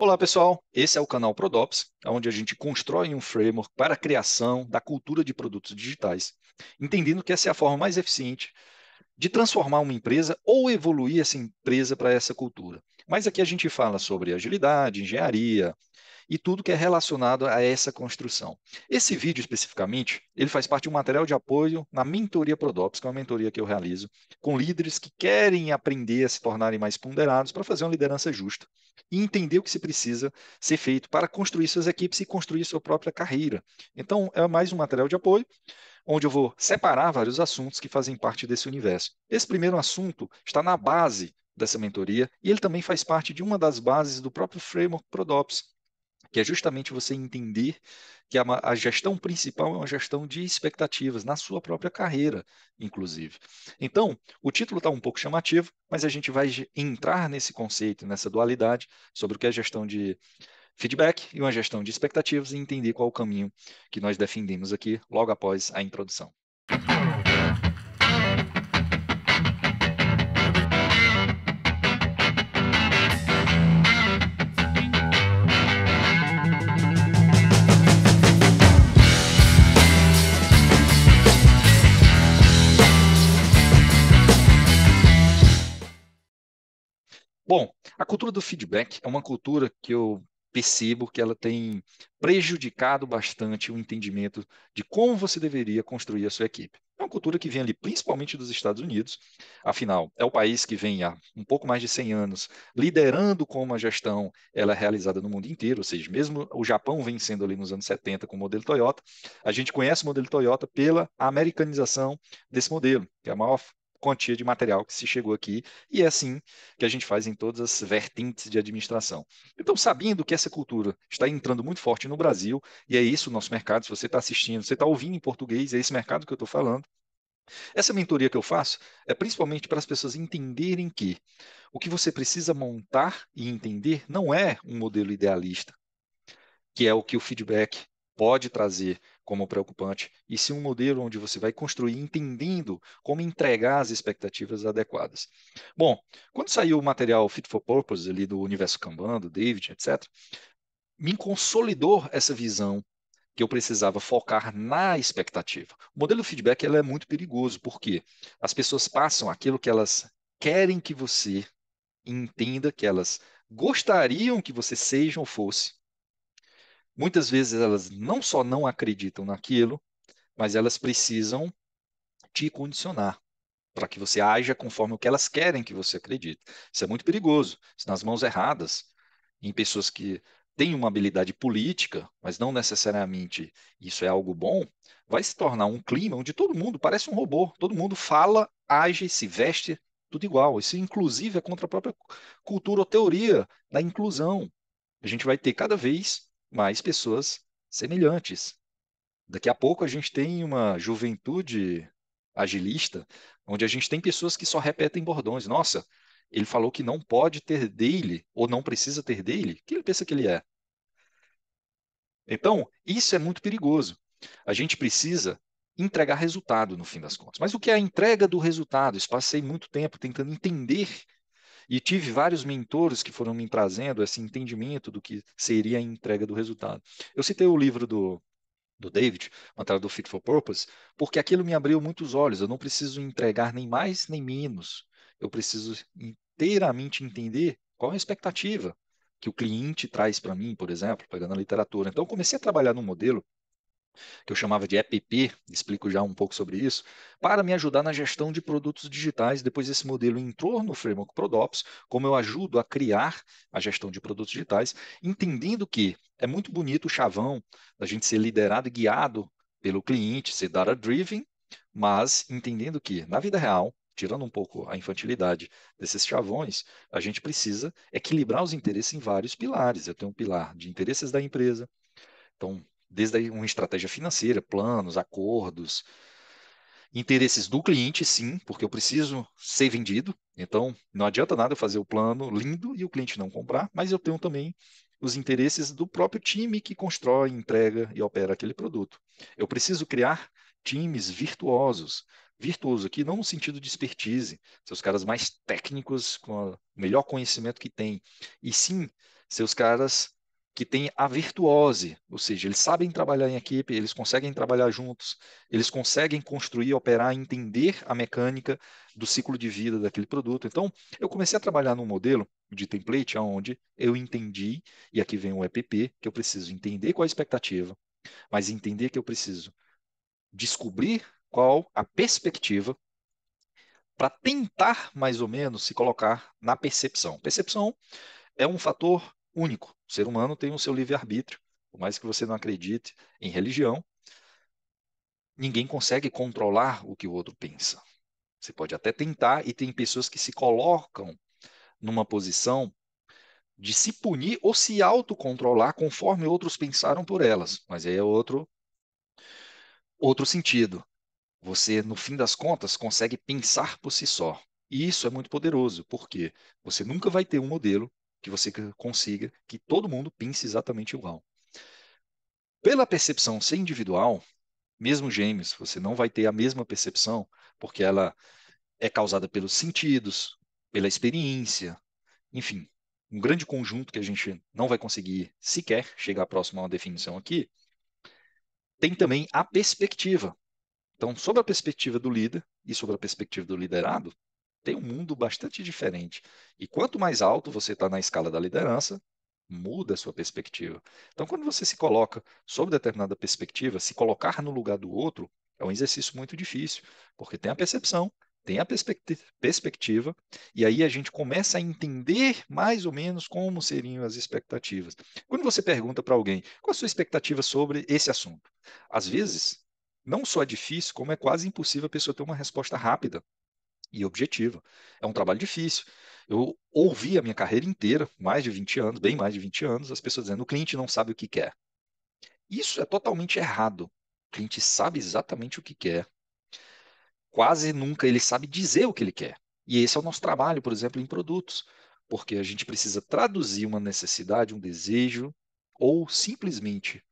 Olá, pessoal. Esse é o canal Prodops, onde a gente constrói um framework para a criação da cultura de produtos digitais, entendendo que essa é a forma mais eficiente de transformar uma empresa ou evoluir essa empresa para essa cultura. Mas aqui a gente fala sobre agilidade, engenharia e tudo que é relacionado a essa construção. Esse vídeo especificamente, ele faz parte de um material de apoio na mentoria Prodops, que é uma mentoria que eu realizo com líderes que querem aprender a se tornarem mais ponderados para fazer uma liderança justa e entender o que se precisa ser feito para construir suas equipes e construir sua própria carreira. Então, é mais um material de apoio, onde eu vou separar vários assuntos que fazem parte desse universo. Esse primeiro assunto está na base dessa mentoria e ele também faz parte de uma das bases do próprio framework ProDops, que é justamente você entender que a, a, gestão principal é uma gestão de expectativas na sua própria carreira, inclusive. Então, o título está um pouco chamativo, mas a gente vai entrar nesse conceito, nessa dualidade sobre o que é gestão de feedback e uma gestão de expectativas e entender qual o caminho que nós defendemos aqui logo após a introdução. Bom, a cultura do feedback é uma cultura que eu percebo que ela tem prejudicado bastante o entendimento de como você deveria construir a sua equipe. É uma cultura que vem ali principalmente dos Estados Unidos, afinal, é o país que vem há um pouco mais de 100 anos liderando como a gestão ela é realizada no mundo inteiro, ou seja, mesmo o Japão vem sendo ali nos anos 70 com o modelo Toyota, a gente conhece o modelo Toyota pela americanização desse modelo, que é a maior quantia de material que se chegou aqui, e é assim que a gente faz em todas as vertentes de administração. Então, sabendo que essa cultura está entrando muito forte no Brasil, e é isso o nosso mercado, se você está assistindo, você está ouvindo em português, é esse mercado que eu estou falando. Essa mentoria que eu faço é principalmente para as pessoas entenderem que o que você precisa montar e entender não é um modelo idealista, que é o que o feedback pode trazer como preocupante, e sim um modelo onde você vai construir entendendo como entregar as expectativas adequadas. Bom, quando saiu o material Fit for Purpose ali do Universo Kanban, do David, etc., me consolidou essa visão que eu precisava focar na expectativa. O modelo feedback é muito perigoso, porque as pessoas passam aquilo que elas querem que você entenda, que elas gostariam que você seja ou fosse, Muitas vezes elas não só não acreditam naquilo, mas elas precisam te condicionar para que você haja conforme o que elas querem que você acredite. Isso é muito perigoso. Isso nas mãos erradas, em pessoas que têm uma habilidade política, mas não necessariamente isso é algo bom, vai se tornar um clima onde todo mundo parece um robô. Todo mundo fala, age, se veste tudo igual. Isso, inclusive, é contra a própria cultura ou teoria da inclusão. A gente vai ter cada vez mais pessoas semelhantes. Daqui a pouco a gente tem uma juventude agilista, onde a gente tem pessoas que só repetem bordões. Nossa, ele falou que não pode ter dele ou não precisa ter dele. O que ele pensa que ele é? Então, isso é muito perigoso. A gente precisa entregar resultado no fim das contas. Mas o que é a entrega do resultado? Eu passei muito tempo tentando entender e tive vários mentores que foram me trazendo esse entendimento do que seria a entrega do resultado. Eu citei o livro do, do David, Mantara do Fit for Purpose, porque aquilo me abriu muitos olhos. Eu não preciso entregar nem mais nem menos. Eu preciso inteiramente entender qual é a expectativa que o cliente traz para mim, por exemplo, pegando a literatura. Então, comecei a trabalhar num modelo que eu chamava de EPP, explico já um pouco sobre isso, para me ajudar na gestão de produtos digitais. Depois esse modelo entrou no framework Prodops, como eu ajudo a criar a gestão de produtos digitais, entendendo que é muito bonito o chavão da gente ser liderado e guiado pelo cliente, ser data-driven, mas entendendo que na vida real, tirando um pouco a infantilidade desses chavões, a gente precisa equilibrar os interesses em vários pilares. Eu tenho um pilar de interesses da empresa, então, desde uma estratégia financeira, planos, acordos, interesses do cliente, sim, porque eu preciso ser vendido. Então, não adianta nada eu fazer o plano lindo e o cliente não comprar, mas eu tenho também os interesses do próprio time que constrói, entrega e opera aquele produto. Eu preciso criar times virtuosos. Virtuoso aqui não no sentido de expertise, seus caras mais técnicos com o melhor conhecimento que têm, e sim seus caras que tem a virtuose, ou seja, eles sabem trabalhar em equipe, eles conseguem trabalhar juntos, eles conseguem construir, operar, entender a mecânica do ciclo de vida daquele produto. Então, eu comecei a trabalhar num modelo de template onde eu entendi, e aqui vem o EPP, que eu preciso entender qual a expectativa, mas entender que eu preciso descobrir qual a perspectiva para tentar mais ou menos se colocar na percepção. Percepção é um fator único o ser humano tem o seu livre-arbítrio, por mais que você não acredite em religião, ninguém consegue controlar o que o outro pensa. Você pode até tentar, e tem pessoas que se colocam numa posição de se punir ou se autocontrolar conforme outros pensaram por elas. Mas aí é outro, outro sentido. Você, no fim das contas, consegue pensar por si só. E isso é muito poderoso, porque você nunca vai ter um modelo, que você consiga que todo mundo pense exatamente igual. Pela percepção ser individual, mesmo gêmeos, você não vai ter a mesma percepção, porque ela é causada pelos sentidos, pela experiência, enfim, um grande conjunto que a gente não vai conseguir sequer chegar próximo a uma definição aqui. Tem também a perspectiva. Então, sobre a perspectiva do líder e sobre a perspectiva do liderado, tem um mundo bastante diferente. E quanto mais alto você está na escala da liderança, muda a sua perspectiva. Então, quando você se coloca sob determinada perspectiva, se colocar no lugar do outro é um exercício muito difícil, porque tem a percepção, tem a perspectiva, e aí a gente começa a entender mais ou menos como seriam as expectativas. Quando você pergunta para alguém qual a sua expectativa sobre esse assunto, às vezes não só é difícil, como é quase impossível a pessoa ter uma resposta rápida e objetiva. É um trabalho difícil. Eu ouvi a minha carreira inteira, mais de 20 anos, bem mais de 20 anos, as pessoas dizendo: o cliente não sabe o que quer. Isso é totalmente errado. O cliente sabe exatamente o que quer. Quase nunca ele sabe dizer o que ele quer. E esse é o nosso trabalho, por exemplo, em produtos, porque a gente precisa traduzir uma necessidade, um desejo, ou simplesmente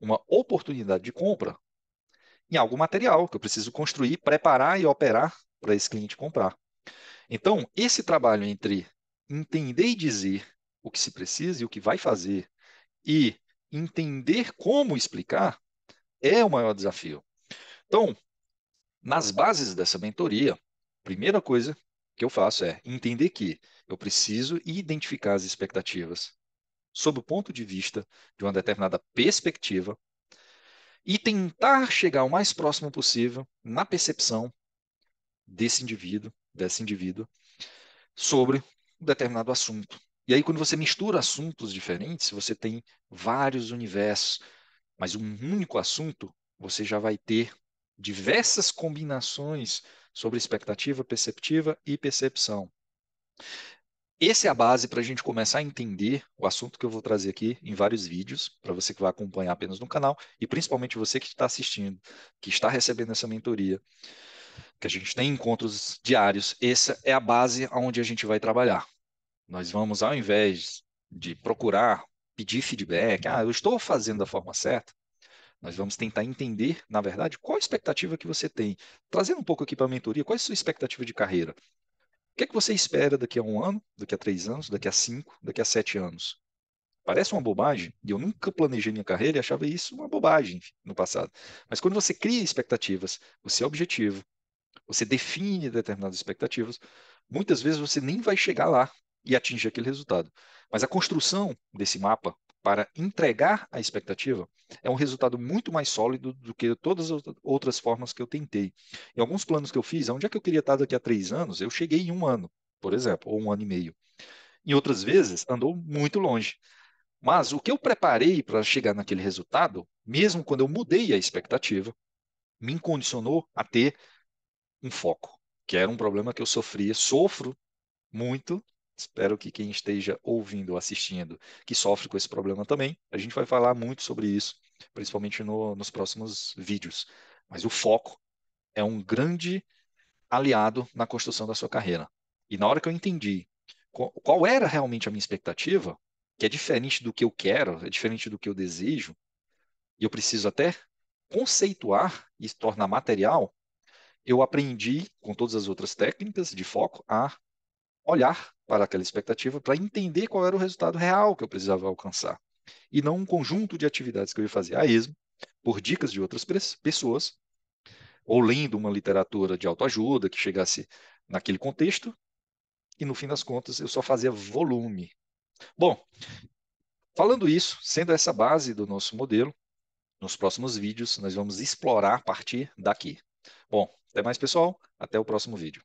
uma oportunidade de compra em algo material que eu preciso construir, preparar e operar para esse cliente comprar. Então, esse trabalho entre entender e dizer o que se precisa e o que vai fazer e entender como explicar é o maior desafio. Então, nas bases dessa mentoria, primeira coisa que eu faço é entender que eu preciso identificar as expectativas sob o ponto de vista de uma determinada perspectiva e tentar chegar o mais próximo possível na percepção desse indivíduo, desse indivíduo, sobre um determinado assunto. E aí, quando você mistura assuntos diferentes, você tem vários universos, mas um único assunto, você já vai ter diversas combinações sobre expectativa, perceptiva e percepção. Essa é a base para a gente começar a entender o assunto que eu vou trazer aqui em vários vídeos, para você que vai acompanhar apenas no canal e principalmente você que está assistindo, que está recebendo essa mentoria que a gente tem encontros diários, essa é a base onde a gente vai trabalhar. Nós vamos, ao invés de procurar pedir feedback, ah, eu estou fazendo da forma certa, nós vamos tentar entender, na verdade, qual a expectativa que você tem. Trazendo um pouco aqui para a mentoria, qual é a sua expectativa de carreira? O que é que você espera daqui a um ano, daqui a três anos, daqui a cinco, daqui a sete anos? Parece uma bobagem, e eu nunca planejei minha carreira e achava isso uma bobagem no passado. Mas quando você cria expectativas, você é objetivo, você define determinadas expectativas, muitas vezes você nem vai chegar lá e atingir aquele resultado. Mas a construção desse mapa para entregar a expectativa é um resultado muito mais sólido do que todas as outras formas que eu tentei. Em alguns planos que eu fiz, onde é que eu queria estar daqui a três anos, eu cheguei em um ano, por exemplo, ou um ano e meio. Em outras vezes, andou muito longe. Mas o que eu preparei para chegar naquele resultado, mesmo quando eu mudei a expectativa, me condicionou a ter um foco, que era um problema que eu sofria, sofro muito. Espero que quem esteja ouvindo ou assistindo que sofre com esse problema também. A gente vai falar muito sobre isso, principalmente no, nos próximos vídeos. Mas o foco é um grande aliado na construção da sua carreira. E na hora que eu entendi qual, qual era realmente a minha expectativa, que é diferente do que eu quero, é diferente do que eu desejo, e eu preciso até conceituar e tornar material, eu aprendi, com todas as outras técnicas de foco, a olhar para aquela expectativa para entender qual era o resultado real que eu precisava alcançar. E não um conjunto de atividades que eu ia fazer a ah, esmo, por dicas de outras pessoas, ou lendo uma literatura de autoajuda que chegasse naquele contexto, e no fim das contas eu só fazia volume. Bom, falando isso, sendo essa base do nosso modelo, nos próximos vídeos nós vamos explorar a partir daqui. Bom, até mais, pessoal. Até o próximo vídeo.